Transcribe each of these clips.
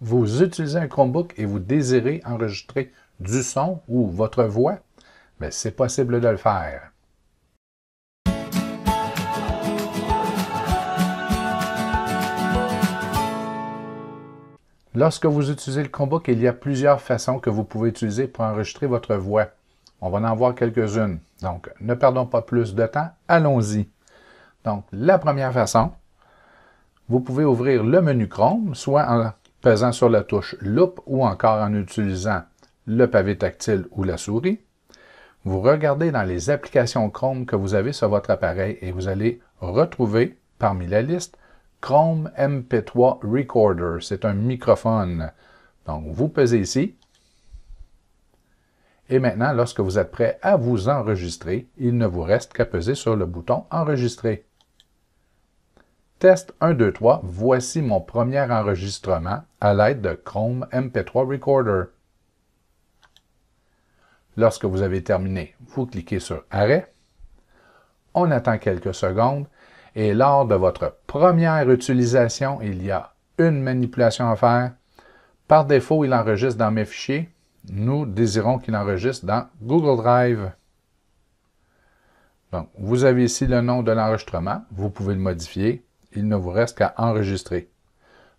vous utilisez un Chromebook et vous désirez enregistrer du son ou votre voix, mais c'est possible de le faire. Lorsque vous utilisez le Chromebook, il y a plusieurs façons que vous pouvez utiliser pour enregistrer votre voix. On va en voir quelques-unes. Donc, ne perdons pas plus de temps. Allons-y. Donc, la première façon, vous pouvez ouvrir le menu Chrome, soit en pesant sur la touche Loupe ou encore en utilisant le pavé tactile ou la souris. Vous regardez dans les applications Chrome que vous avez sur votre appareil et vous allez retrouver parmi la liste Chrome MP3 Recorder. C'est un microphone. Donc, vous pesez ici. Et maintenant, lorsque vous êtes prêt à vous enregistrer, il ne vous reste qu'à peser sur le bouton Enregistrer. Test 1, 2, 3, voici mon premier enregistrement à l'aide de Chrome MP3 Recorder. Lorsque vous avez terminé, vous cliquez sur Arrêt. On attend quelques secondes et lors de votre première utilisation, il y a une manipulation à faire. Par défaut, il enregistre dans mes fichiers. Nous désirons qu'il enregistre dans Google Drive. Donc, vous avez ici le nom de l'enregistrement. Vous pouvez le modifier il ne vous reste qu'à enregistrer.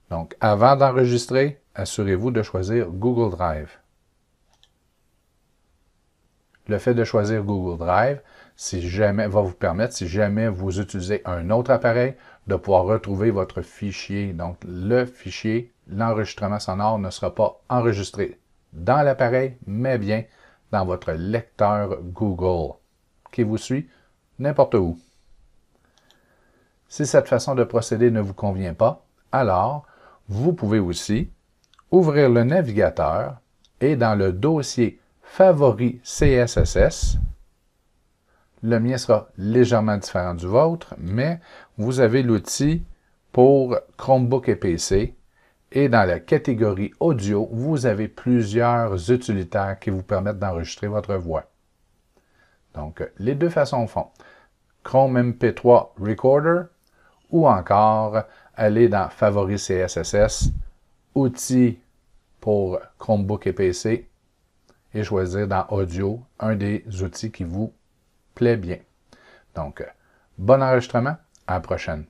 Donc, avant d'enregistrer, assurez-vous de choisir Google Drive. Le fait de choisir Google Drive si jamais, va vous permettre, si jamais vous utilisez un autre appareil, de pouvoir retrouver votre fichier. Donc, le fichier, l'enregistrement sonore ne sera pas enregistré dans l'appareil, mais bien dans votre lecteur Google qui vous suit n'importe où. Si cette façon de procéder ne vous convient pas, alors vous pouvez aussi ouvrir le navigateur et dans le dossier Favori CSSS, le mien sera légèrement différent du vôtre, mais vous avez l'outil pour Chromebook et PC. Et dans la catégorie audio, vous avez plusieurs utilitaires qui vous permettent d'enregistrer votre voix. Donc, les deux façons font. Chrome MP3 Recorder ou encore aller dans Favoris CSSS, Outils pour Chromebook et PC et choisir dans Audio un des outils qui vous plaît bien. Donc, bon enregistrement, à la prochaine.